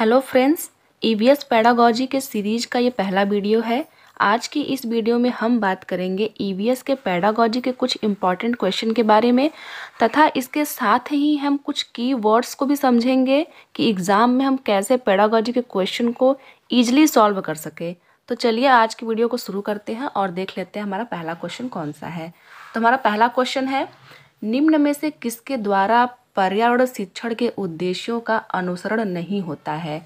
hello friends EVS e pedagogy के series का ये पहला वीडियो है आज की इस वीडियो में हम बात करेंगे ईवीएस e के पैडागॉजी के कुछ इम्पॉर्टेंट क्वेश्चन के बारे में तथा इसके साथ ही हम कुछ की वर्ड्स को भी समझेंगे कि एग्ज़ाम में हम कैसे पैडागॉजी के क्वेश्चन को ईजिली सॉल्व कर सकें तो चलिए आज की वीडियो को शुरू करते हैं और देख लेते हैं हमारा पहला क्वेश्चन कौन सा है तो हमारा पहला क्वेश्चन है निम्न में से किसके द्वारा पर्यावरण शिक्षण के उद्देश्यों का अनुसरण नहीं होता है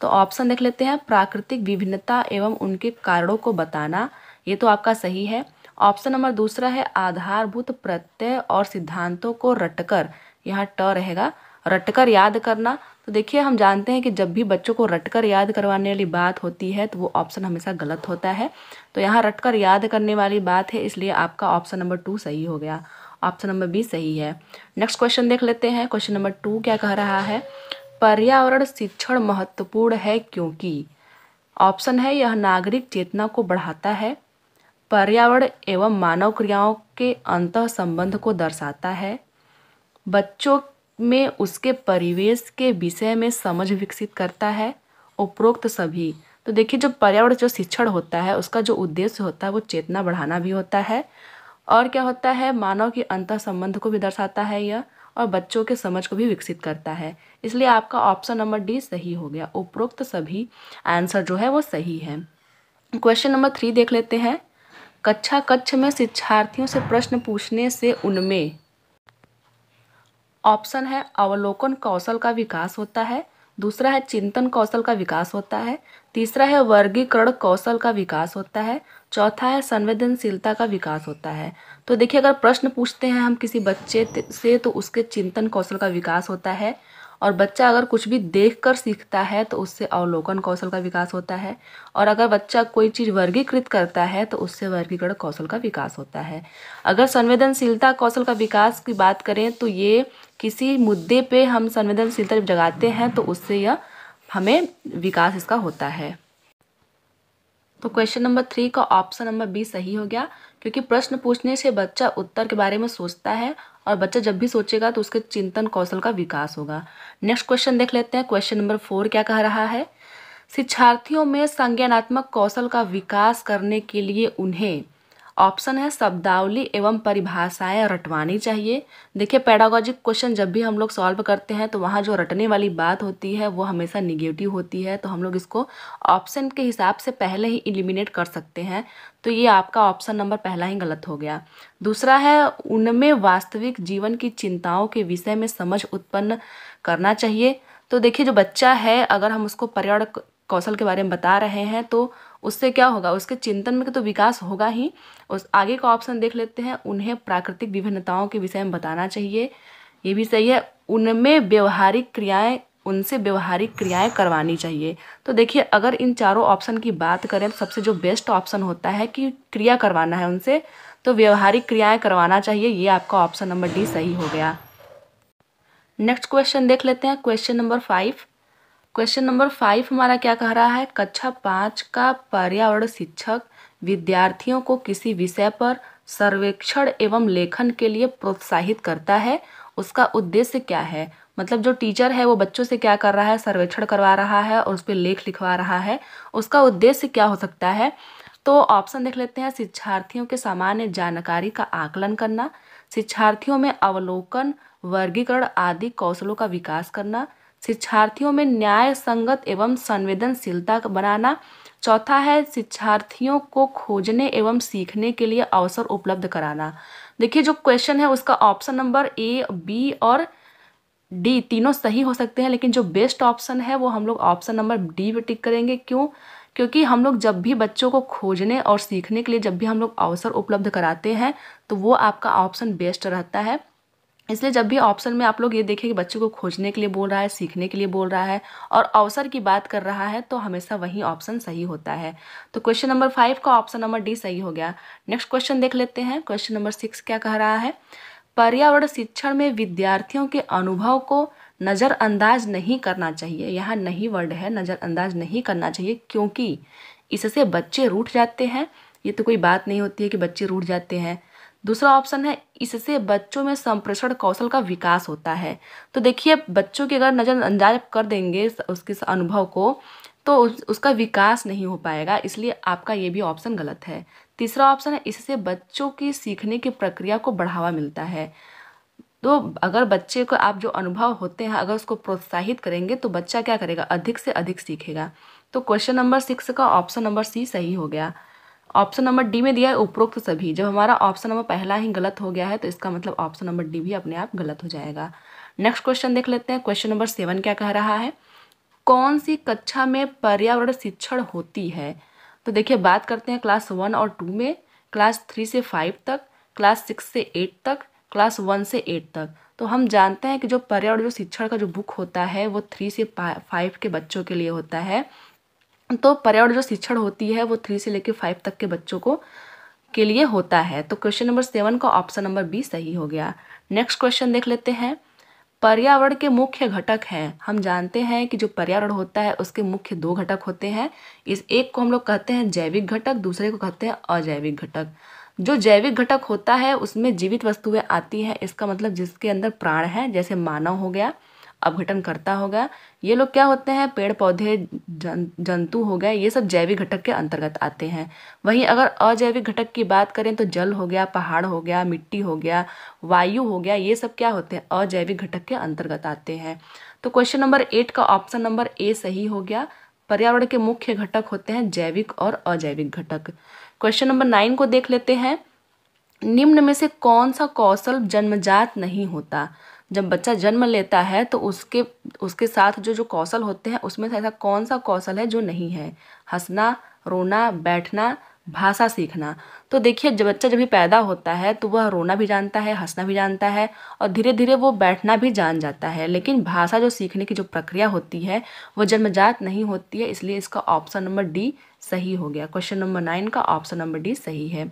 तो ऑप्शन देख लेते हैं प्राकृतिक विभिन्नता एवं उनके कारणों को बताना ये तो आपका सही है ऑप्शन नंबर दूसरा है आधारभूत प्रत्यय और सिद्धांतों को रटकर यहाँ ट रहेगा रटकर याद करना तो देखिए हम जानते हैं कि जब भी बच्चों को रटकर याद करवाने वाली बात होती है तो वो ऑप्शन हमेशा गलत होता है तो यहाँ रटकर याद करने वाली बात है इसलिए आपका ऑप्शन नंबर टू सही हो गया ऑप्शन नंबर बी सही है नेक्स्ट क्वेश्चन देख लेते हैं क्वेश्चन नंबर टू क्या कह रहा है पर्यावरण शिक्षण महत्वपूर्ण है क्योंकि ऑप्शन है यह नागरिक चेतना को बढ़ाता है पर्यावरण एवं मानव क्रियाओं के अंत संबंध को दर्शाता है बच्चों में उसके परिवेश के विषय में समझ विकसित करता है उपरोक्त सभी तो देखिए जो पर्यावरण जो शिक्षण होता है उसका जो उद्देश्य होता है वो चेतना बढ़ाना भी होता है और क्या होता है मानव की अंत संबंध को भी दर्शाता है यह और बच्चों के समझ को भी विकसित करता है इसलिए आपका ऑप्शन नंबर डी सही हो गया उपरोक्त सभी आंसर जो है वो सही है क्वेश्चन नंबर थ्री देख लेते हैं कक्षा कक्ष में शिक्षार्थियों से प्रश्न पूछने से उनमें ऑप्शन है अवलोकन कौशल का विकास होता है दूसरा है चिंतन कौशल का विकास होता है तीसरा है वर्गीकरण कौशल का विकास होता है चौथा है संवेदनशीलता का विकास होता है तो देखिए अगर प्रश्न पूछते हैं हम किसी बच्चे से तो उसके चिंतन कौशल का विकास होता है और बच्चा अगर कुछ भी देख कर सीखता है तो उससे अवलोकन कौशल का विकास होता है और अगर बच्चा कोई चीज़ वर्गीकृत करता है तो उससे वर्गीकरण कौशल का विकास होता है अगर संवेदनशीलता कौशल का विकास की बात करें तो ये किसी मुद्दे पे हम संवेदनशीलता जगाते हैं तो उससे यह हमें विकास इसका होता है तो क्वेश्चन नंबर थ्री का ऑप्शन नंबर बी सही हो गया क्योंकि प्रश्न पूछने से बच्चा उत्तर के बारे में सोचता है और बच्चा जब भी सोचेगा तो उसके चिंतन कौशल का विकास होगा नेक्स्ट क्वेश्चन देख लेते हैं क्वेश्चन नंबर फोर क्या कह रहा है शिक्षार्थियों में संज्ञानात्मक कौशल का विकास करने के लिए उन्हें ऑप्शन है शब्दावली एवं परिभाषाएं रटवानी चाहिए देखिए पैडागॉजिक क्वेश्चन जब भी हम लोग सॉल्व करते हैं तो वहाँ जो रटने वाली बात होती है वो हमेशा निगेटिव होती है तो हम लोग इसको ऑप्शन के हिसाब से पहले ही इलिमिनेट कर सकते हैं तो ये आपका ऑप्शन नंबर पहला ही गलत हो गया दूसरा है उनमें वास्तविक जीवन की चिंताओं के विषय में समझ उत्पन्न करना चाहिए तो देखिए जो बच्चा है अगर हम उसको पर्यावरण कौशल के बारे में बता रहे हैं तो उससे क्या होगा उसके चिंतन में तो विकास होगा ही उस आगे का ऑप्शन देख लेते हैं उन्हें प्राकृतिक विभिन्नताओं के विषय में बताना चाहिए ये भी सही है उनमें व्यवहारिक क्रियाएं उनसे व्यवहारिक क्रियाएं करवानी चाहिए तो देखिए अगर इन चारों ऑप्शन की बात करें तो सबसे जो बेस्ट ऑप्शन होता है कि क्रिया करवाना है उनसे तो व्यवहारिक क्रियाएं करवाना चाहिए ये आपका ऑप्शन नंबर डी सही हो गया नेक्स्ट क्वेश्चन देख लेते हैं question number five question number five हमारा क्या कह रहा है कक्षा पाँच का पर्यावरण शिक्षक विद्यार्थियों को किसी विषय पर सर्वेक्षण एवं लेखन के लिए प्रोत्साहित करता है उसका उद्देश्य क्या है मतलब जो टीचर है वो बच्चों से क्या कर रहा है सर्वेक्षण करवा रहा है और उस पर लेख लिखवा रहा है उसका उद्देश्य क्या हो सकता है तो ऑप्शन देख लेते हैं शिक्षार्थियों के सामान्य जानकारी का आकलन करना शिक्षार्थियों में अवलोकन वर्गीकरण आदि कौशलों का विकास करना शिक्षार्थियों में न्याय संगत एवं संवेदनशीलता बनाना चौथा है शिक्षार्थियों को खोजने एवं सीखने के लिए अवसर उपलब्ध कराना देखिए जो क्वेश्चन है उसका ऑप्शन नंबर ए बी और डी तीनों सही हो सकते हैं लेकिन जो बेस्ट ऑप्शन है वो हम लोग ऑप्शन नंबर डी पे टिक करेंगे क्यों क्योंकि हम लोग जब भी बच्चों को खोजने और सीखने के लिए जब भी हम लोग अवसर उपलब्ध कराते हैं तो वो आपका ऑप्शन बेस्ट रहता है इसलिए जब भी ऑप्शन में आप लोग ये देखें कि बच्चों को खोजने के लिए बोल रहा है सीखने के लिए बोल रहा है और अवसर की बात कर रहा है तो हमेशा वही ऑप्शन सही होता है तो क्वेश्चन नंबर फाइव का ऑप्शन नंबर डी सही हो गया नेक्स्ट क्वेश्चन देख लेते हैं क्वेश्चन नंबर सिक्स क्या कह रहा है पर्यावरण शिक्षण में विद्यार्थियों के अनुभव को नज़रअंदाज नहीं करना चाहिए यहाँ नहीं वर्ड है नज़रअंदाज नहीं करना चाहिए क्योंकि इससे बच्चे रूठ जाते हैं ये तो कोई बात नहीं होती है कि बच्चे रूठ जाते हैं दूसरा ऑप्शन है इससे बच्चों में संप्रेषण कौशल का विकास होता है तो देखिए बच्चों की अगर नज़रअंदाज कर देंगे उसके अनुभव को तो उसका विकास नहीं हो पाएगा इसलिए आपका ये भी ऑप्शन गलत है तीसरा ऑप्शन है इससे बच्चों की सीखने की प्रक्रिया को बढ़ावा मिलता है तो अगर बच्चे को आप जो अनुभव होते हैं अगर उसको प्रोत्साहित करेंगे तो बच्चा क्या करेगा अधिक से अधिक सीखेगा तो क्वेश्चन नंबर सिक्स का ऑप्शन नंबर सी सही हो गया ऑप्शन नंबर डी में दिया है उपरोक्त सभी जब हमारा ऑप्शन नंबर पहला ही गलत हो गया है तो इसका मतलब ऑप्शन नंबर डी भी अपने आप गलत हो जाएगा नेक्स्ट क्वेश्चन देख लेते हैं क्वेश्चन नंबर सेवन क्या कह रहा है कौन सी कक्षा में पर्यावरण शिक्षण होती है तो देखिए बात करते हैं क्लास वन और टू में क्लास थ्री से फाइव तक क्लास सिक्स से एट तक क्लास वन से एट तक तो हम जानते हैं कि जो पर्यावरण जो शिक्षण का जो बुक होता है वो थ्री से फाइव के बच्चों के लिए होता है तो पर्यावरण जो शिक्षण होती है वो थ्री से लेकर फाइव तक के बच्चों को के लिए होता है तो क्वेश्चन नंबर सेवन का ऑप्शन नंबर बी सही हो गया नेक्स्ट क्वेश्चन देख लेते हैं पर्यावरण के मुख्य घटक हैं हम जानते हैं कि जो पर्यावरण होता है उसके मुख्य दो घटक होते हैं इस एक को हम लोग कहते हैं जैविक घटक दूसरे को कहते हैं अजैविक घटक जो जैविक घटक होता है उसमें जीवित वस्तुएं आती हैं इसका मतलब जिसके अंदर प्राण है जैसे मानव हो गया अपघटन करता होगा ये लोग क्या होते हैं पेड़ पौधे जंतु हो गए ये सब जैविक घटक के अंतर्गत आते हैं वहीं अगर अजैविक घटक की बात करें तो जल हो गया पहाड़ हो गया मिट्टी हो गया वायु हो गया ये सब क्या होते हैं अजैविक घटक के अंतर्गत आते हैं तो क्वेश्चन नंबर एट का ऑप्शन नंबर ए सही हो गया पर्यावरण के मुख्य घटक होते हैं जैविक और अजैविक घटक क्वेश्चन नंबर नाइन को देख लेते हैं निम्न में से कौन सा कौशल जन्मजात नहीं होता जब बच्चा जन्म लेता है तो उसके उसके साथ जो जो कौशल होते हैं उसमें से ऐसा कौन सा कौशल है जो नहीं है हंसना रोना बैठना भाषा सीखना तो देखिए जब बच्चा जब भी पैदा होता है तो वह रोना भी जानता है हंसना भी जानता है और धीरे धीरे वो बैठना भी जान जाता है लेकिन भाषा जो सीखने की जो प्रक्रिया होती है वो जन्मजात नहीं होती है इसलिए इसका ऑप्शन नंबर डी सही हो गया क्वेश्चन नंबर नाइन का ऑप्शन नंबर डी सही है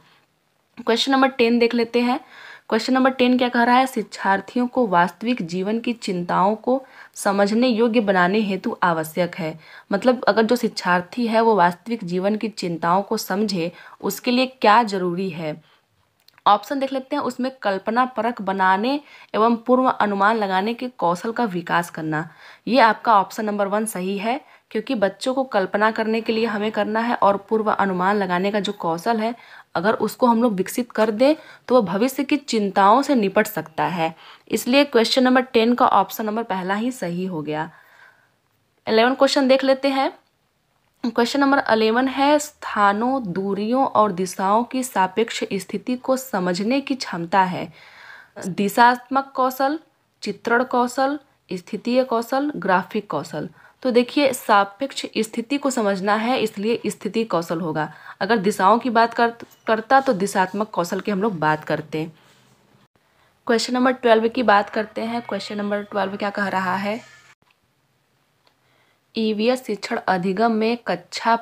क्वेश्चन नंबर टेन देख लेते हैं क्वेश्चन नंबर टेन क्या कह रहा है शिक्षार्थियों को वास्तविक जीवन की चिंताओं को समझने योग्य बनाने हेतु आवश्यक है मतलब अगर जो शिक्षार्थी है वो वास्तविक जीवन की चिंताओं को समझे उसके लिए क्या जरूरी है ऑप्शन देख लेते हैं उसमें कल्पना परख बनाने एवं पूर्व अनुमान लगाने के कौशल का विकास करना ये आपका ऑप्शन नंबर वन सही है क्योंकि बच्चों को कल्पना करने के लिए हमें करना है और पूर्व अनुमान लगाने का जो कौशल है अगर उसको हम लोग विकसित कर दें तो वह भविष्य की चिंताओं से निपट सकता है इसलिए क्वेश्चन नंबर टेन का ऑप्शन नंबर पहला ही सही हो गया एलेवन क्वेश्चन देख लेते हैं क्वेश्चन नंबर अलेवन है स्थानों दूरियों और दिशाओं की सापेक्ष स्थिति को समझने की क्षमता है दिशात्मक कौशल चित्रण कौशल स्थितीय कौशल ग्राफिक कौशल तो देखिए सापेक्ष स्थिति को समझना है इसलिए स्थिति कौशल होगा अगर दिशाओं की बात कर करता तो दिशात्मक कौशल की हम लोग बात करते हैं क्वेश्चन नंबर ट्वेल्व की बात करते हैं क्वेश्चन नंबर ट्वेल्व क्या कह रहा है ईवीएस शिक्षण अधिगम में कक्षा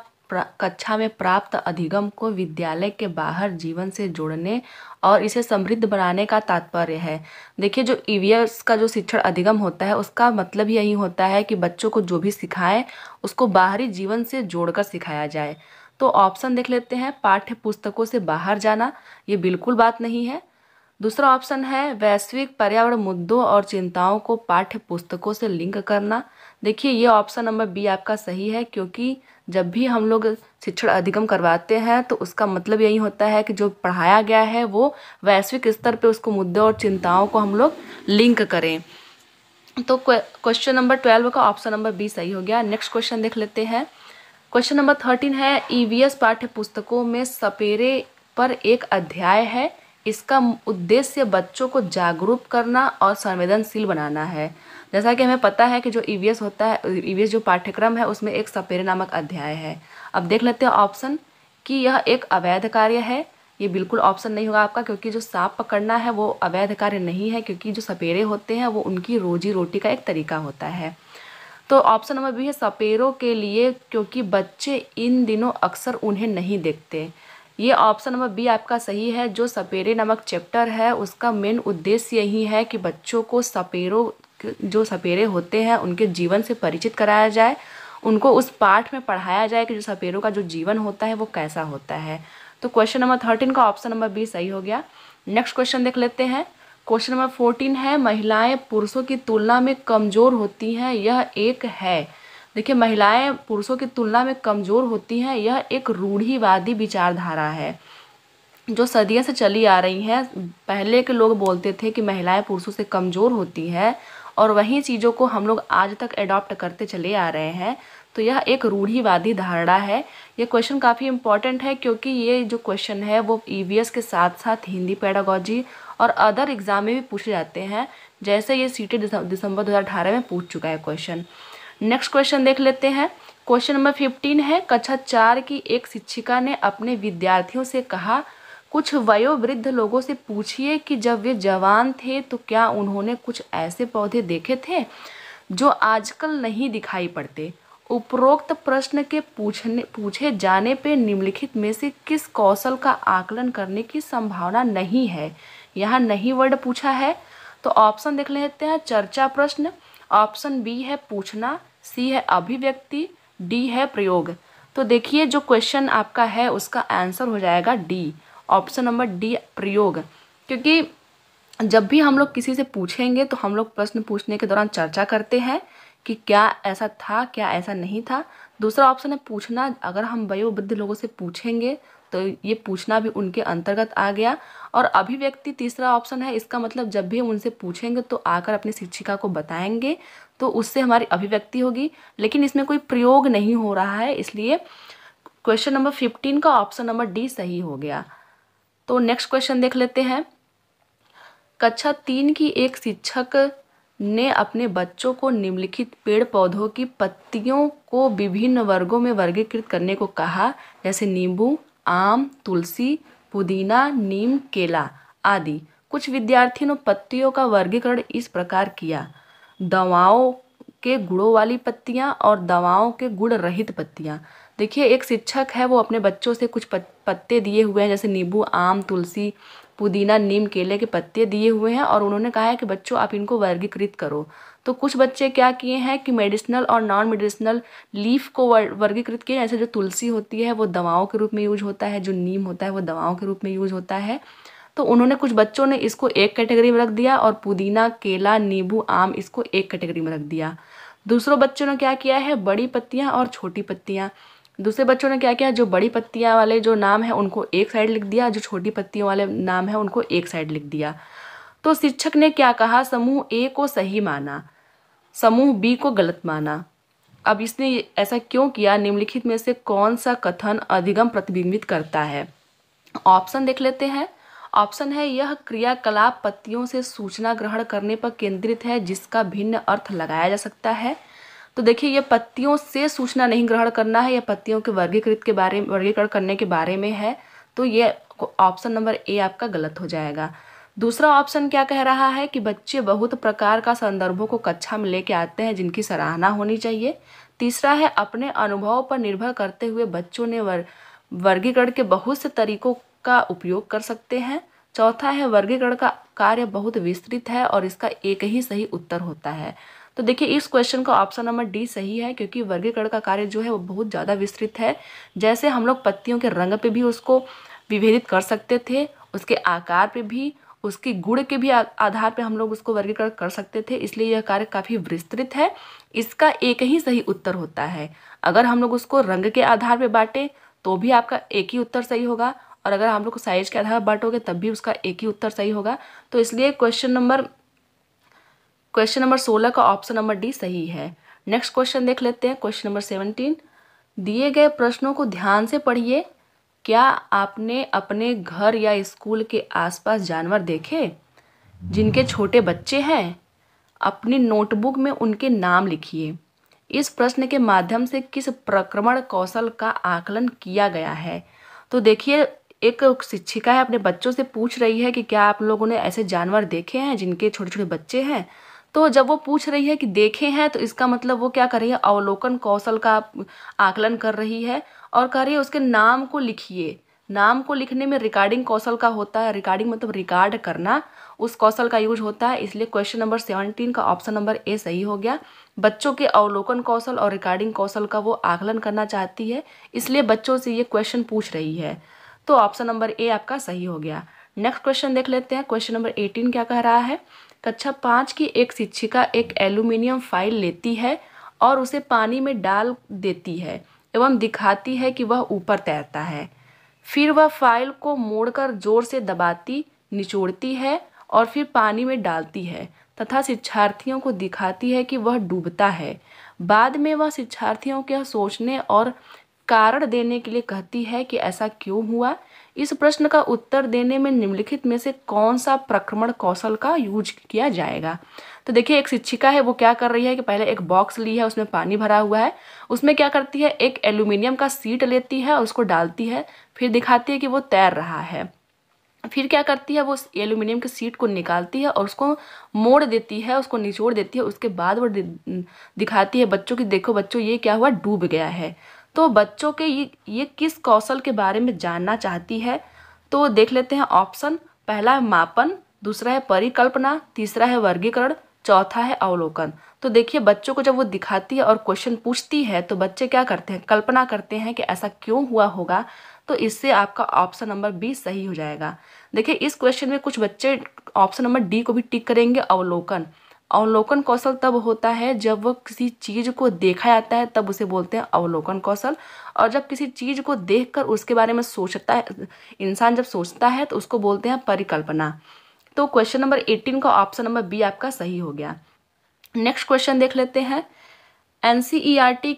कक्षा में प्राप्त अधिगम को विद्यालय के बाहर जीवन से जोड़ने और इसे समृद्ध बनाने का तात्पर्य है देखिए जो ई e का जो शिक्षण अधिगम होता है उसका मतलब यही होता है कि बच्चों को जो भी सिखाएं उसको बाहरी जीवन से जोड़कर सिखाया जाए तो ऑप्शन देख लेते हैं पाठ्य पुस्तकों से बाहर जाना ये बिल्कुल बात नहीं है दूसरा ऑप्शन है वैश्विक पर्यावरण मुद्दों और चिंताओं को पाठ्य पुस्तकों से लिंक करना देखिए ये ऑप्शन नंबर बी आपका सही है क्योंकि जब भी हम लोग शिक्षण अधिगम करवाते हैं तो उसका मतलब यही होता है कि जो पढ़ाया गया है वो वैश्विक स्तर पे उसको मुद्दों और चिंताओं को हम लोग लिंक करें तो क्वेश्चन नंबर ट्वेल्व का ऑप्शन नंबर बी सही हो गया नेक्स्ट क्वेश्चन देख लेते हैं क्वेश्चन नंबर थर्टीन है ईवीएस e पाठ्य पुस्तकों में सपेरे पर एक अध्याय है इसका उद्देश्य बच्चों को जागरूक करना और संवेदनशील बनाना है जैसा कि हमें पता है कि जो ई e होता है ई e जो पाठ्यक्रम है उसमें एक सपेरे नामक अध्याय है अब देख लेते हैं ऑप्शन कि यह एक अवैध कार्य है ये बिल्कुल ऑप्शन नहीं होगा आपका क्योंकि जो सांप पकड़ना है वो अवैध कार्य नहीं है क्योंकि जो सपेरे होते हैं वो उनकी रोजी रोटी का एक तरीका होता है तो ऑप्शन नंबर बी है सपेरों के लिए क्योंकि बच्चे इन दिनों अक्सर उन्हें नहीं देखते ये ऑप्शन नंबर बी आपका सही है जो सपेरे नामक चैप्टर है उसका मेन उद्देश्य यही है कि बच्चों को सपेरों जो सपेरे होते हैं उनके जीवन से परिचित कराया जाए उनको उस पाठ में पढ़ाया जाए कि जो सपेरों का जो जीवन होता है वो कैसा होता है तो क्वेश्चन नंबर थर्टीन का ऑप्शन नंबर बी सही हो गया नेक्स्ट क्वेश्चन देख लेते हैं क्वेश्चन नंबर फोर्टीन है महिलाएं पुरुषों की तुलना में कमज़ोर होती हैं यह एक है देखिए महिलाएं पुरुषों की तुलना में कमज़ोर होती हैं यह एक रूढ़ीवादी विचारधारा है जो सदियों से चली आ रही हैं पहले के लोग बोलते थे कि महिलाएं पुरुषों से कमज़ोर होती हैं और वही चीज़ों को हम लोग आज तक एडॉप्ट करते चले आ रहे हैं तो यह एक रूढ़ीवादी धारणा है ये क्वेश्चन काफ़ी इंपॉर्टेंट है क्योंकि ये जो क्वेश्चन है वो ई e के साथ साथ हिंदी पैडागॉजी और अदर एग्ज़ाम में भी पूछे जाते हैं जैसे ये सीटें दिसंबर 2018 में पूछ चुका है क्वेश्चन नेक्स्ट क्वेश्चन देख लेते हैं क्वेश्चन नंबर फिफ्टीन है कक्षा चार की एक शिक्षिका ने अपने विद्यार्थियों से कहा कुछ वयोवृद्ध लोगों से पूछिए कि जब वे जवान थे तो क्या उन्होंने कुछ ऐसे पौधे देखे थे जो आजकल नहीं दिखाई पड़ते उपरोक्त प्रश्न के पूछने पूछे जाने पर निम्नलिखित में से किस कौशल का आकलन करने की संभावना नहीं है यहाँ नहीं वर्ड पूछा है तो ऑप्शन देख लेते हैं चर्चा प्रश्न ऑप्शन बी है पूछना सी है अभिव्यक्ति डी है प्रयोग तो देखिए जो क्वेश्चन आपका है उसका आंसर हो जाएगा डी ऑप्शन नंबर डी प्रयोग क्योंकि जब भी हम लोग किसी से पूछेंगे तो हम लोग प्रश्न पूछने के दौरान चर्चा करते हैं कि क्या ऐसा था क्या ऐसा नहीं था दूसरा ऑप्शन है पूछना अगर हम वयोवृद्ध लोगों से पूछेंगे तो ये पूछना भी उनके अंतर्गत आ गया और अभिव्यक्ति तीसरा ऑप्शन है इसका मतलब जब भी हम उनसे पूछेंगे तो आकर अपनी शिक्षिका को बताएंगे तो उससे हमारी अभिव्यक्ति होगी लेकिन इसमें कोई प्रयोग नहीं हो रहा है इसलिए क्वेश्चन नंबर फिफ्टीन का ऑप्शन नंबर डी सही हो गया तो नेक्स्ट क्वेश्चन देख लेते हैं कक्षा तीन की एक शिक्षक ने अपने बच्चों को निम्नलिखित पेड़ पौधों की पत्तियों को विभिन्न वर्गों में वर्गीकृत करने को कहा जैसे नींबू आम तुलसी पुदीना नीम केला आदि कुछ विद्यार्थियों ने पत्तियों का वर्गीकरण इस प्रकार किया दवाओं के गुड़ों वाली पत्तियाँ और दवाओं के गुड़ रहित पत्तियाँ देखिए एक शिक्षक है वो अपने बच्चों से कुछ पत्ते दिए हुए हैं जैसे नींबू आम तुलसी पुदीना नीम केले के पत्ते दिए हुए हैं और उन्होंने कहा है कि बच्चों आप इनको वर्गीकृत करो तो कुछ बच्चे क्या किए हैं कि मेडिसिनल और नॉन मेडिसिनल लीफ को वर्गीकृत किए जैसे जो तुलसी होती है वो दवाओं के रूप में यूज होता है जो नीम होता है वो दवाओं के रूप में यूज होता है तो उन्होंने कुछ बच्चों ने इसको एक कैटेगरी में रख दिया और पुदीना केला नींबू आम इसको एक कैटेगरी में रख दिया दूसरों बच्चों ने क्या किया है बड़ी पत्तियाँ और छोटी पत्तियाँ दूसरे बच्चों ने क्या किया जो बड़ी पत्तियाँ वाले जो नाम है उनको एक साइड लिख दिया जो छोटी पत्तियों वाले नाम है उनको एक साइड लिख दिया तो शिक्षक ने क्या कहा समूह ए को सही माना समूह बी को गलत माना अब इसने ऐसा क्यों किया निम्नलिखित में से कौन सा कथन अधिगम प्रतिबिंबित करता है ऑप्शन देख लेते हैं ऑप्शन है यह क्रियाकलाप पत्तियों से सूचना ग्रहण करने पर केंद्रित है जिसका भिन्न अर्थ लगाया जा सकता है तो देखिए ये पत्तियों से सूचना नहीं ग्रहण करना है यह पत्तियों के वर्गीकृत के बारे में वर्गीकरण करने के बारे में है तो ये ऑप्शन नंबर ए आपका गलत हो जाएगा दूसरा ऑप्शन क्या कह रहा है कि बच्चे बहुत प्रकार का संदर्भों को कक्षा में लेके आते हैं जिनकी सराहना होनी चाहिए तीसरा है अपने अनुभव पर निर्भर करते हुए बच्चों ने वर, वर्गीकरण के बहुत से तरीकों का उपयोग कर सकते हैं चौथा है वर्गीकरण का कार्य बहुत विस्तृत है और इसका एक ही सही उत्तर होता है तो देखिए इस क्वेश्चन का ऑप्शन नंबर डी सही है क्योंकि वर्गीकरण का कार्य जो है वो बहुत ज़्यादा विस्तृत है जैसे हम लोग पत्तियों के रंग पे भी उसको विभेदित कर सकते थे उसके आकार पे भी उसके गुण के भी आधार पर हम लोग उसको वर्गीकरण कर सकते थे इसलिए यह कार्य काफ़ी विस्तृत है इसका एक ही सही उत्तर होता है अगर हम लोग उसको रंग के आधार पर बाँटें तो भी आपका एक ही उत्तर सही होगा और अगर हम लोग को साइज के आधार पर बांटोगे तब भी उसका एक ही उत्तर सही होगा तो इसलिए क्वेश्चन नंबर क्वेश्चन नंबर सोलह का ऑप्शन नंबर डी सही है नेक्स्ट क्वेश्चन देख लेते हैं क्वेश्चन नंबर सेवनटीन दिए गए प्रश्नों को ध्यान से पढ़िए क्या आपने अपने घर या स्कूल के आसपास जानवर देखे जिनके छोटे बच्चे हैं अपनी नोटबुक में उनके नाम लिखिए इस प्रश्न के माध्यम से किस प्रक्रमण कौशल का आकलन किया गया है तो देखिए एक शिक्षिका है अपने बच्चों से पूछ रही है कि क्या आप लोगों ने ऐसे जानवर देखे हैं जिनके छोटे छोटे बच्चे हैं तो जब वो पूछ रही है कि देखे हैं तो इसका मतलब वो क्या कर रही है अवलोकन कौशल का आकलन कर रही है और कह रही है उसके नाम को लिखिए नाम को लिखने में रिकॉर्डिंग कौशल का होता है रिकॉर्डिंग मतलब रिकॉर्ड करना उस कौशल का यूज होता है इसलिए क्वेश्चन नंबर सेवनटीन का ऑप्शन नंबर ए सही हो गया बच्चों के अवलोकन कौशल और रिकॉर्डिंग कौशल का वो आकलन करना चाहती है इसलिए बच्चों से ये क्वेश्चन पूछ रही है तो ऑप्शन नंबर ए आपका सही हो गया नेक्स्ट क्वेश्चन देख लेते हैं क्वेश्चन नंबर एटीन क्या कह रहा है कक्षा पाँच की एक शिक्षिका एक एल्यूमिनियम फाइल लेती है और उसे पानी में डाल देती है एवं दिखाती है कि वह ऊपर तैरता है फिर वह फाइल को मोड़कर जोर से दबाती निचोड़ती है और फिर पानी में डालती है तथा शिक्षार्थियों को दिखाती है कि वह डूबता है बाद में वह शिक्षार्थियों के सोचने और कारण देने के लिए कहती है कि ऐसा क्यों हुआ इस प्रश्न का उत्तर देने में निम्नलिखित में से कौन सा प्रक्रमण कौशल का यूज किया जाएगा तो देखिए एक शिक्षिका है वो क्या कर रही है कि पहले एक बॉक्स ली है उसमें पानी भरा हुआ है उसमें क्या करती है एक एल्यूमिनियम का सीट लेती है और उसको डालती है फिर दिखाती है कि वो तैर रहा है फिर क्या करती है वो एल्यूमिनियम की सीट को निकालती है और उसको मोड़ देती है उसको निचोड़ देती है उसके बाद वो दिखाती है बच्चों की देखो बच्चों ये क्या हुआ डूब गया है तो बच्चों के ये ये किस कौशल के बारे में जानना चाहती है तो देख लेते हैं ऑप्शन पहला है मापन दूसरा है परिकल्पना तीसरा है वर्गीकरण चौथा है अवलोकन तो देखिए बच्चों को जब वो दिखाती है और क्वेश्चन पूछती है तो बच्चे क्या करते हैं कल्पना करते हैं कि ऐसा क्यों हुआ होगा तो इससे आपका ऑप्शन नंबर बी सही हो जाएगा देखिए इस क्वेश्चन में कुछ बच्चे ऑप्शन नंबर डी को भी टिक करेंगे अवलोकन अवलोकन कौशल तब होता है जब वह किसी चीज़ को देखा जाता है तब उसे बोलते हैं अवलोकन कौशल और जब किसी चीज़ को देखकर उसके बारे में सोचता है इंसान जब सोचता है तो उसको बोलते हैं परिकल्पना तो क्वेश्चन नंबर एटीन का ऑप्शन नंबर बी आपका सही हो गया नेक्स्ट क्वेश्चन देख लेते हैं एन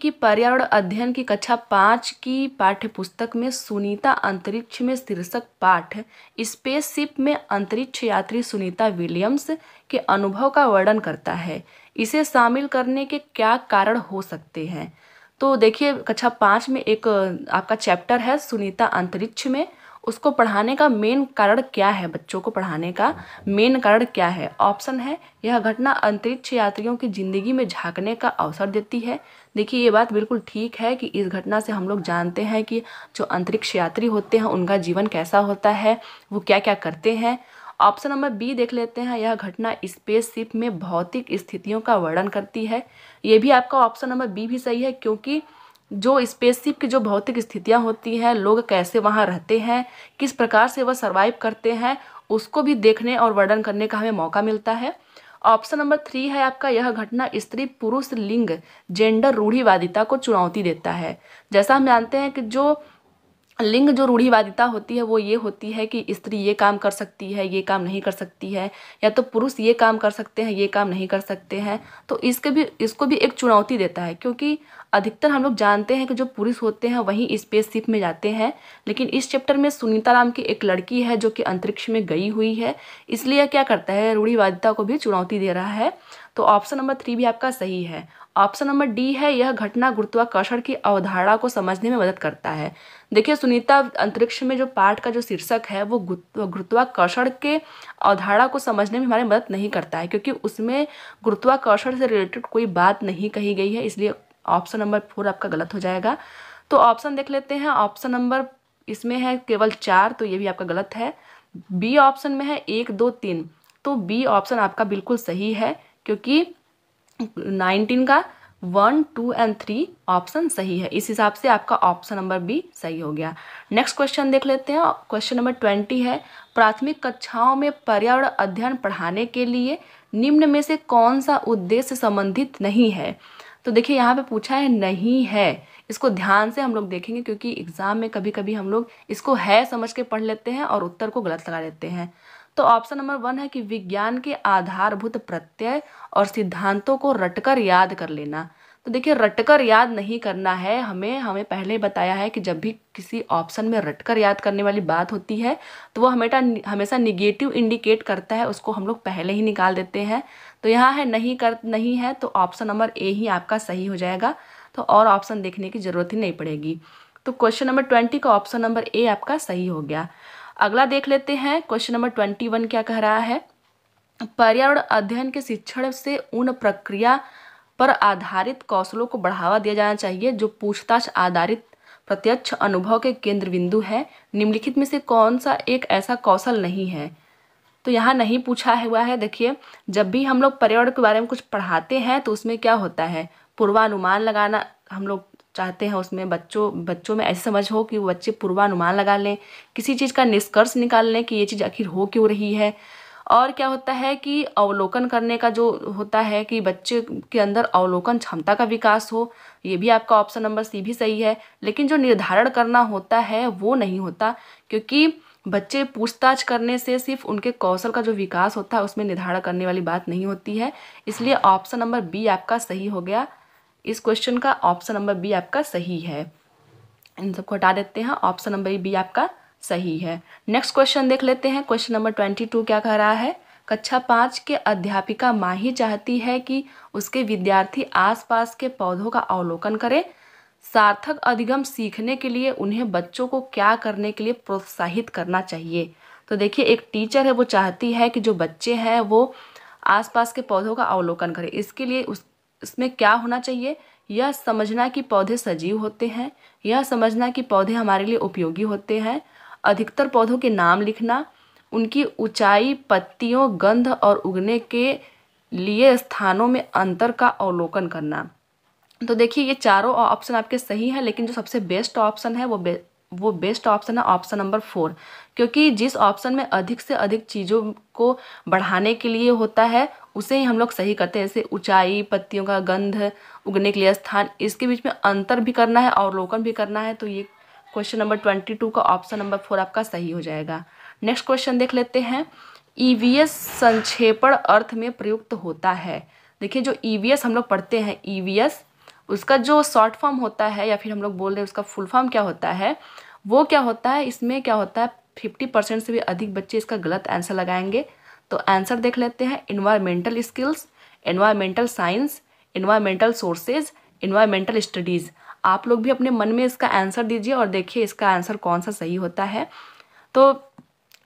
की पर्यावरण अध्ययन की कक्षा पाँच की पाठ्यपुस्तक में सुनीता अंतरिक्ष में शीर्षक पाठ स्पेसशिप में अंतरिक्ष यात्री सुनीता विलियम्स के अनुभव का वर्णन करता है इसे शामिल करने के क्या कारण हो सकते हैं तो देखिए कक्षा पाँच में एक आपका चैप्टर है सुनीता अंतरिक्ष में उसको पढ़ाने का मेन कारण क्या है बच्चों को पढ़ाने का मेन कारण क्या है ऑप्शन है यह घटना अंतरिक्ष यात्रियों की ज़िंदगी में झांकने का अवसर देती है देखिए ये बात बिल्कुल ठीक है कि इस घटना से हम लोग जानते हैं कि जो अंतरिक्ष यात्री होते हैं उनका जीवन कैसा होता है वो क्या क्या करते हैं ऑप्शन नंबर बी देख लेते हैं यह घटना स्पेसशिप में भौतिक स्थितियों का वर्णन करती है ये भी आपका ऑप्शन नंबर बी भी सही है क्योंकि जो स्पेसशिप की जो भौतिक स्थितियाँ होती हैं लोग कैसे वहाँ रहते हैं किस प्रकार से वह सर्वाइव करते हैं उसको भी देखने और वर्णन करने का हमें मौका मिलता है ऑप्शन नंबर थ्री है आपका यह घटना स्त्री पुरुष लिंग जेंडर रूढ़िवादिता को चुनौती देता है जैसा हम जानते हैं कि जो लिंग जो रूढ़िवादिता होती है वो ये होती है कि स्त्री ये काम कर सकती है ये काम नहीं कर सकती है या तो पुरुष ये काम कर सकते हैं ये काम नहीं कर सकते हैं तो इसके भी इसको भी एक चुनौती देता है क्योंकि अधिकतर हम लोग जानते हैं कि जो पुरुष होते हैं वहीं स्पेसशिप में जाते हैं लेकिन इस चैप्टर में सुनीता राम की एक लड़की है जो कि अंतरिक्ष में गई हुई है इसलिए क्या करता है रूढ़िवादिता को भी चुनौती दे रहा है तो ऑप्शन नंबर थ्री भी आपका सही है ऑप्शन नंबर डी है यह घटना गुरुत्वाकर्षण की अवधारणा को समझने में मदद करता है देखिए सुनीता अंतरिक्ष में जो पाठ का जो शीर्षक है वो गुरुत्वाकर्षण के अवधारणा को समझने में हमारी मदद नहीं करता है क्योंकि उसमें गुरुत्वाकर्षण से रिलेटेड कोई बात नहीं कही गई है इसलिए ऑप्शन नंबर फोर आपका गलत हो जाएगा तो ऑप्शन देख लेते हैं ऑप्शन नंबर इसमें है केवल चार तो ये भी आपका गलत है बी ऑप्शन में है एक दो तीन तो बी ऑप्शन आपका बिल्कुल सही है क्योंकि नाइनटीन का one two and three option सही है इस हिसाब से आपका ऑप्शन नंबर बी सही हो गया नेक्स्ट क्वेश्चन देख लेते हैं क्वेश्चन नंबर ट्वेंटी है प्राथमिक कक्षाओं में पर्यावरण अध्ययन पढ़ाने के लिए निम्न में से कौन सा उद्देश्य संबंधित नहीं है तो देखिए यहाँ पे पूछा है नहीं है इसको ध्यान से हम लोग देखेंगे क्योंकि एग्ज़ाम में कभी कभी हम लोग इसको है समझ के पढ़ लेते हैं और उत्तर को गलत लगा लेते हैं तो ऑप्शन नंबर वन है कि विज्ञान के आधारभूत प्रत्यय और सिद्धांतों को रटकर याद कर लेना तो देखिए रटकर याद नहीं करना है हमें हमें पहले बताया है कि जब भी किसी ऑप्शन में रटकर याद करने वाली बात होती है तो वो हमेशा हमेशा निगेटिव इंडिकेट करता है उसको हम लोग पहले ही निकाल देते हैं तो यहाँ है नहीं कर नहीं है तो ऑप्शन नंबर ए ही आपका सही हो जाएगा तो और ऑप्शन देखने की ज़रूरत ही नहीं पड़ेगी तो क्वेश्चन नंबर ट्वेंटी का ऑप्शन नंबर ए आपका सही हो गया अगला देख लेते हैं क्वेश्चन नंबर ट्वेंटी वन क्या कह रहा है पर्यावरण अध्ययन के शिक्षण से उन प्रक्रिया पर आधारित कौशलों को बढ़ावा दिया जाना चाहिए जो पूछताछ आधारित प्रत्यक्ष अनुभव के केंद्र बिंदु है निम्नलिखित में से कौन सा एक ऐसा कौशल नहीं है तो यहाँ नहीं पूछा हुआ है देखिए जब भी हम लोग पर्यावरण के बारे में कुछ पढ़ाते हैं तो उसमें क्या होता है पूर्वानुमान लगाना हम लोग चाहते हैं उसमें बच्चों बच्चों में ऐसी समझ हो कि वो बच्चे पूर्वानुमान लगा लें किसी चीज़ का निष्कर्ष निकाल लें कि ये चीज़ आखिर हो क्यों रही है और क्या होता है कि अवलोकन करने का जो होता है कि बच्चे के अंदर अवलोकन क्षमता का विकास हो ये भी आपका ऑप्शन नंबर सी भी सही है लेकिन जो निर्धारण करना होता है वो नहीं होता क्योंकि बच्चे पूछताछ करने से सिर्फ उनके कौशल का जो विकास होता है उसमें निर्धारण करने वाली बात नहीं होती है इसलिए ऑप्शन नंबर बी आपका सही हो गया इस क्वेश्चन का ऑप्शन नंबर बी आपका सही है इन सबको हटा देते हैं ऑप्शन नंबर बी आपका सही है नेक्स्ट क्वेश्चन देख लेते हैं क्वेश्चन नंबर ट्वेंटी टू क्या कह रहा है कक्षा पाँच के अध्यापिका माही चाहती है कि उसके विद्यार्थी आसपास के पौधों का अवलोकन करें सार्थक अधिगम सीखने के लिए उन्हें बच्चों को क्या करने के लिए प्रोत्साहित करना चाहिए तो देखिए एक टीचर है वो चाहती है कि जो बच्चे हैं वो आसपास के पौधों का अवलोकन करें इसके लिए उस इसमें क्या होना चाहिए यह समझना कि पौधे सजीव होते हैं यह समझना कि पौधे हमारे लिए उपयोगी होते हैं अधिकतर पौधों के नाम लिखना उनकी ऊंचाई पत्तियों गंध और उगने के लिए स्थानों में अंतर का अवलोकन करना तो देखिए ये चारों ऑप्शन आपके सही हैं लेकिन जो सबसे बेस्ट ऑप्शन है वो बे, वो बेस्ट ऑप्शन है ऑप्शन नंबर फोर क्योंकि जिस ऑप्शन में अधिक से अधिक चीज़ों को बढ़ाने के लिए होता है उसे ही हम लोग सही करते हैं जैसे ऊंचाई पत्तियों का गंध उगने के लिए स्थान इसके बीच में अंतर भी करना है और अवलोकन भी करना है तो ये क्वेश्चन नंबर ट्वेंटी टू का ऑप्शन नंबर फोर आपका सही हो जाएगा नेक्स्ट क्वेश्चन देख लेते हैं ईवीएस e संक्षेपण अर्थ में प्रयुक्त होता है देखिए जो ईवीएस e हम लोग पढ़ते हैं ईवीएस e उसका जो शॉर्ट फॉर्म होता है या फिर हम लोग बोल रहे हैं उसका फुल फॉर्म क्या होता है वो क्या होता है इसमें क्या होता है फिफ्टी परसेंट से भी अधिक बच्चे इसका गलत आंसर लगाएंगे तो आंसर देख लेते हैं environmental skills environmental science environmental sources environmental studies आप लोग भी अपने मन में इसका आंसर दीजिए और देखिए इसका आंसर कौन सा सही होता है तो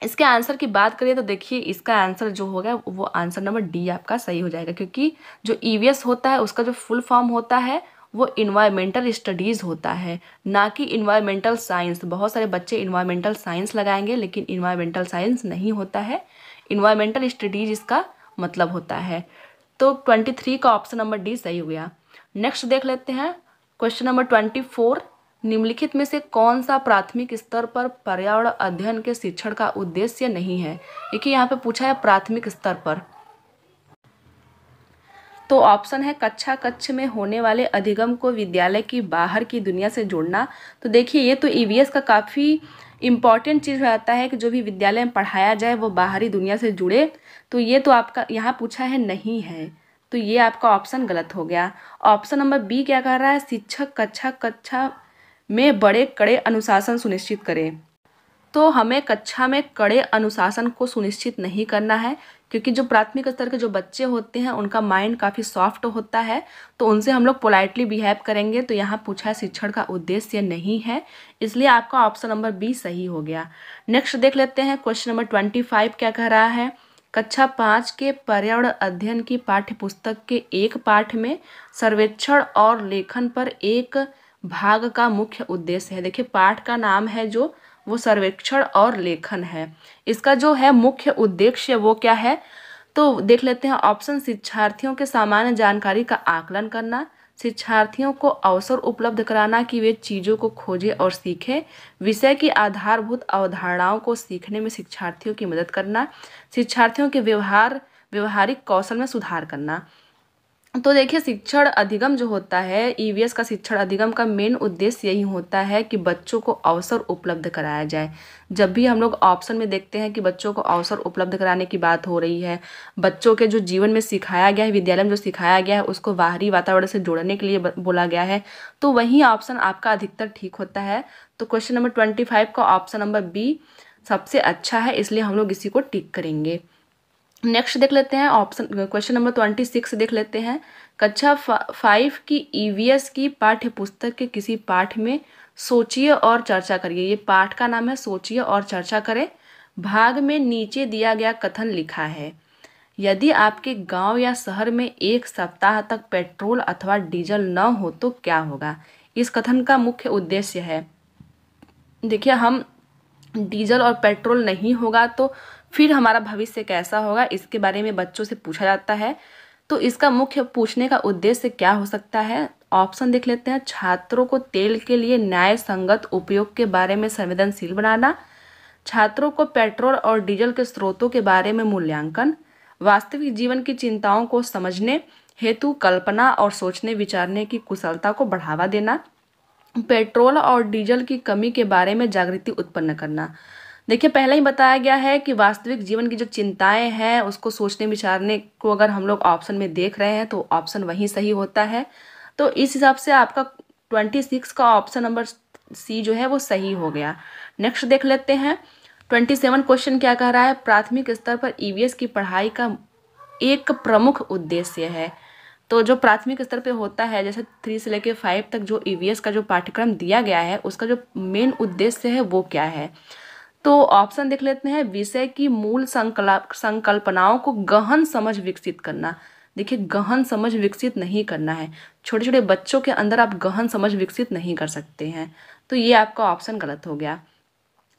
इसके आंसर की बात करें तो देखिए इसका आंसर जो होगा वो आंसर नंबर डी आपका सही हो जाएगा क्योंकि जो ई e होता है उसका जो फुल फॉर्म होता है वो इन्वायरमेंटल स्टडीज़ होता है ना कि इन्वायरमेंटल साइंस बहुत सारे बच्चे इन्वायरमेंटल साइंस लगाएंगे लेकिन इन्वायरमेंटल साइंस नहीं होता है इन्वायरमेंटल स्टडीज इसका मतलब होता है तो ट्वेंटी थ्री का ऑप्शन नंबर डी सही हो गया नेक्स्ट देख लेते हैं क्वेश्चन नंबर ट्वेंटी फोर निम्नलिखित में से कौन सा प्राथमिक स्तर पर पर्यावरण अध्ययन के शिक्षण का उद्देश्य नहीं है देखिए यहाँ पे पूछा है प्राथमिक स्तर पर तो ऑप्शन है कक्षा कक्ष में होने वाले अधिगम को विद्यालय की बाहर की दुनिया से जोड़ना तो देखिए ये तो ईवीएस e का काफ़ी इम्पॉर्टेंट चीज़ हो जाता है कि जो भी विद्यालय में पढ़ाया जाए वो बाहरी दुनिया से जुड़े तो ये तो आपका यहाँ पूछा है नहीं है तो ये आपका ऑप्शन गलत हो गया ऑप्शन नंबर बी क्या कह रहा है शिक्षक कक्षा कक्षा में बड़े कड़े अनुशासन सुनिश्चित करें तो हमें कक्षा में कड़े अनुशासन को सुनिश्चित नहीं करना है क्योंकि जो प्राथमिक स्तर के जो बच्चे होते हैं उनका माइंड काफ़ी सॉफ्ट होता है तो उनसे हम लोग पोलाइटली बिहेव करेंगे तो यहाँ पूछा शिक्षण का उद्देश्य नहीं है इसलिए आपका ऑप्शन नंबर बी सही हो गया नेक्स्ट देख लेते हैं क्वेश्चन नंबर ट्वेंटी फाइव क्या कह रहा है कक्षा पाँच के पर्यावरण अध्ययन की पाठ्य पुस्तक के एक पाठ में सर्वेक्षण और लेखन पर एक भाग का मुख्य उद्देश्य है देखिए पाठ का नाम है जो वो सर्वेक्षण और लेखन है इसका जो है मुख्य उद्देश्य वो क्या है तो देख लेते हैं ऑप्शन शिक्षार्थियों के सामान्य जानकारी का आकलन करना शिक्षार्थियों को अवसर उपलब्ध कराना कि वे चीज़ों को खोजें और सीखें विषय की आधारभूत अवधारणाओं को सीखने में शिक्षार्थियों की मदद करना शिक्षार्थियों के व्यवहार व्यवहारिक कौशल में सुधार करना तो देखिए शिक्षण अधिगम जो होता है ईवीएस e का शिक्षण अधिगम का मेन उद्देश्य यही होता है कि बच्चों को अवसर उपलब्ध कराया जाए जब भी हम लोग ऑप्शन में देखते हैं कि बच्चों को अवसर उपलब्ध कराने की बात हो रही है बच्चों के जो जीवन में सिखाया गया है विद्यालय में जो सिखाया गया है उसको बाहरी वातावरण से जोड़ने के लिए बोला गया है तो वही ऑप्शन आपका अधिकतर ठीक होता है तो क्वेश्चन नंबर ट्वेंटी फाइव का ऑप्शन नंबर बी सबसे अच्छा है इसलिए हम लोग इसी को टिक करेंगे नेक्स्ट देख लेते हैं option question number twenty six देख लेते हैं कक्षा फाइव की ईवीएस e की पाठ्य पुस्तक के किसी पाठ में सोचिए और चर्चा करिए ये पाठ का नाम है सोचिए और चर्चा करें भाग में नीचे दिया गया कथन लिखा है यदि आपके गांव या शहर में एक सप्ताह तक पेट्रोल अथवा डीजल न हो तो क्या होगा इस कथन का मुख्य उद्देश्य है देखिए हम डीजल और पेट्रोल नहीं होगा तो फिर हमारा भविष्य कैसा होगा इसके बारे में बच्चों से पूछा जाता है तो इसका मुख्य पूछने का उद्देश्य क्या हो सकता है ऑप्शन देख लेते हैं छात्रों को तेल के लिए न्याय संगत उपयोग के बारे में संवेदनशील बनाना छात्रों को पेट्रोल और डीजल के स्रोतों के बारे में मूल्यांकन वास्तविक जीवन की चिंताओं को समझने हेतु कल्पना और सोचने विचारने की कुशलता को बढ़ावा देना पेट्रोल और डीजल की कमी के बारे में जागृति उत्पन्न करना देखिए पहले ही बताया गया है कि वास्तविक जीवन की जो चिंताएं हैं उसको सोचने विचारने को अगर हम लोग ऑप्शन में देख रहे हैं तो ऑप्शन वहीं सही होता है तो इस हिसाब से आपका ट्वेंटी सिक्स का ऑप्शन नंबर सी जो है वो सही हो गया नेक्स्ट देख लेते हैं ट्वेंटी सेवन क्वेश्चन क्या कह रहा है प्राथमिक स्तर पर ईवीएस e की पढ़ाई का एक प्रमुख उद्देश्य है तो जो प्राथमिक स्तर पे होता है जैसे थ्री से लेकर फाइव तक जो ई e का जो पाठ्यक्रम दिया गया है उसका जो मेन उद्देश्य है वो क्या है तो ऑप्शन देख लेते हैं विषय की मूल संकल्प संकल्पनाओं को गहन समझ विकसित करना देखिए गहन समझ विकसित नहीं करना है छोटे छोटे बच्चों के अंदर आप गहन समझ विकसित नहीं कर सकते हैं तो ये आपका ऑप्शन गलत हो गया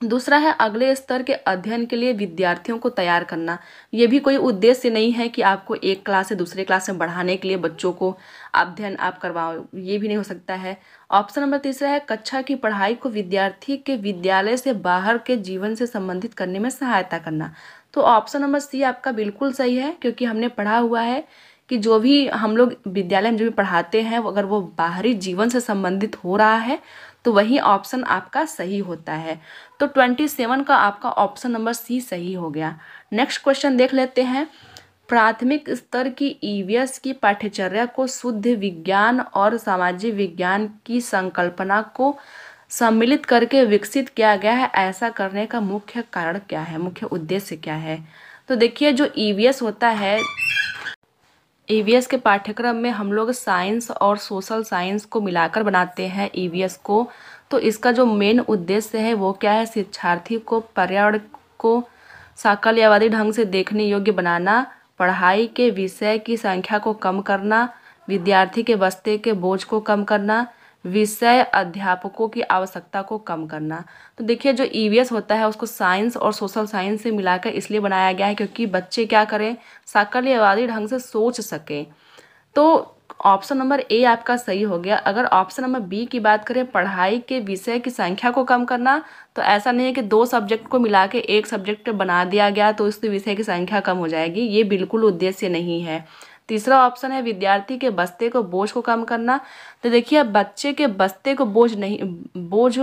दूसरा है अगले स्तर के अध्ययन के लिए विद्यार्थियों को तैयार करना ये भी कोई उद्देश्य नहीं है कि आपको एक क्लास से दूसरे क्लास में बढ़ाने के लिए बच्चों को अध्ययन आप करवाओ ये भी नहीं हो सकता है ऑप्शन नंबर तीसरा है कक्षा की पढ़ाई को विद्यार्थी के विद्यालय से बाहर के जीवन से संबंधित करने में सहायता करना तो ऑप्शन नंबर सी आपका बिल्कुल सही है क्योंकि हमने पढ़ा हुआ है कि जो भी हम लोग विद्यालय में जो भी पढ़ाते हैं अगर वो बाहरी जीवन से संबंधित हो रहा है तो वही ऑप्शन आपका सही होता है तो ट्वेंटी सेवन का आपका ऑप्शन नंबर सी सही हो गया नेक्स्ट क्वेश्चन देख लेते हैं प्राथमिक स्तर की ईवीएस e की पाठ्यचर्या को शुद्ध विज्ञान और सामाजिक विज्ञान की संकल्पना को सम्मिलित करके विकसित किया गया है ऐसा करने का मुख्य कारण क्या है मुख्य उद्देश्य क्या है तो देखिए जो ईवीएस e होता है ईवीएस के पाठ्यक्रम में हम लोग साइंस और सोशल साइंस को मिलाकर बनाते हैं ईवीएस को तो इसका जो मेन उद्देश्य है वो क्या है शिक्षार्थी को पर्यावरण को साकल्यवादी ढंग से देखने योग्य बनाना पढ़ाई के विषय की संख्या को कम करना विद्यार्थी के बस्ते के बोझ को कम करना विषय अध्यापकों की आवश्यकता को कम करना तो देखिए जो ई e होता है उसको साइंस और सोशल साइंस से मिलाकर इसलिए बनाया गया है क्योंकि बच्चे क्या करें साकल्यवादी ढंग से सोच सकें तो ऑप्शन नंबर ए आपका सही हो गया अगर ऑप्शन नंबर बी की बात करें पढ़ाई के विषय की संख्या को कम करना तो ऐसा नहीं है कि दो सब्जेक्ट को मिला के एक सब्जेक्ट बना दिया गया तो उसके विषय की संख्या कम हो जाएगी ये बिल्कुल उद्देश्य नहीं है तीसरा ऑप्शन है विद्यार्थी के बस्ते को बोझ को कम करना तो देखिए बच्चे के बस्ते को बोझ नहीं बोझ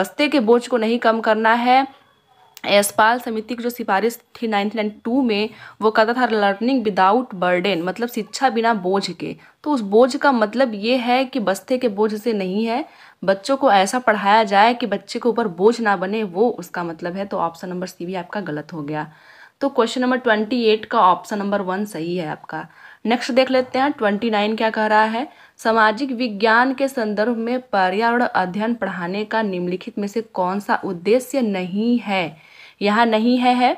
बस्ते के बोझ को नहीं कम करना है एसपाल समिति की जो सिफारिश थी नाइनटीन टू में वो कहता था लर्निंग विदाउट बर्डन मतलब शिक्षा बिना बोझ के तो उस बोझ का मतलब ये है कि बस्ते के बोझ से नहीं है बच्चों को ऐसा पढ़ाया जाए कि बच्चे के ऊपर बोझ ना बने वो उसका मतलब है तो ऑप्शन नंबर सी भी आपका गलत हो गया तो क्वेश्चन नंबर ट्वेंटी एट का ऑप्शन नंबर वन सही है आपका नेक्स्ट देख लेते हैं ट्वेंटी नाइन क्या कह रहा है सामाजिक विज्ञान के संदर्भ में पर्यावरण अध्ययन पढ़ाने का निम्नलिखित में से कौन सा उद्देश्य नहीं है यहाँ नहीं है, है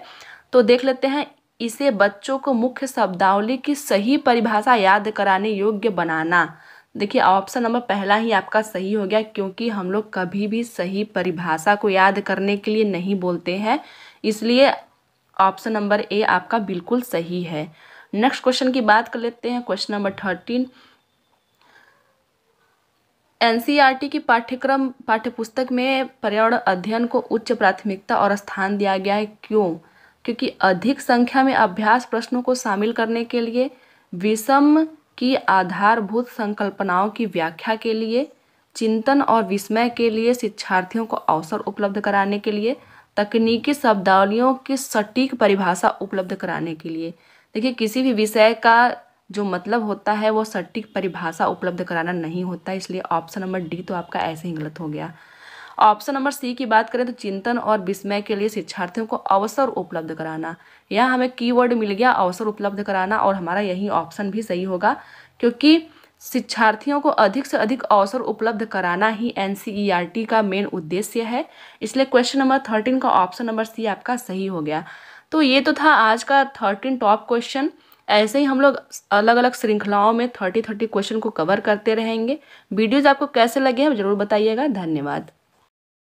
तो देख लेते हैं इसे बच्चों को मुख्य शब्दावली की सही परिभाषा याद कराने योग्य बनाना देखिए ऑप्शन नंबर पहला ही आपका सही हो गया क्योंकि हम लोग कभी भी सही परिभाषा को याद करने के लिए नहीं बोलते हैं इसलिए ऑप्शन नंबर ए आपका बिल्कुल सही है नेक्स्ट क्वेश्चन की बात कर लेते हैं क्वेश्चन नंबर थर्टीन एनसीईआरटी की पाठ्यक्रम पाठ्यपुस्तक में पर्यावरण अध्ययन को उच्च प्राथमिकता और स्थान दिया गया है क्यों क्योंकि अधिक संख्या में अभ्यास प्रश्नों को शामिल करने के लिए विषम की आधारभूत संकल्पनाओं की व्याख्या के लिए चिंतन और विस्मय के लिए शिक्षार्थियों को अवसर उपलब्ध कराने के लिए तकनीकी शब्दावलियों की सटीक परिभाषा उपलब्ध कराने के लिए देखिए किसी भी विषय का जो मतलब होता है वो सटीक परिभाषा उपलब्ध कराना नहीं होता इसलिए ऑप्शन नंबर डी तो आपका ऐसे ही गलत हो गया ऑप्शन नंबर सी की बात करें तो चिंतन और विस्मय के लिए शिक्षार्थियों को अवसर उपलब्ध कराना यहाँ हमें कीवर्ड मिल गया अवसर उपलब्ध कराना और हमारा यही ऑप्शन भी सही होगा क्योंकि शिक्षार्थियों को अधिक से अधिक अवसर उपलब्ध कराना ही एन e का मेन उद्देश्य है इसलिए क्वेश्चन नंबर थर्टीन का ऑप्शन नंबर सी आपका सही हो गया तो ये तो था आज का थर्टीन टॉप क्वेश्चन ऐसे ही हम लोग अलग अलग श्रृंखलाओं में थर्टी थर्टी क्वेश्चन को कवर करते रहेंगे वीडियोज़ आपको कैसे लगे हैं ज़रूर बताइएगा धन्यवाद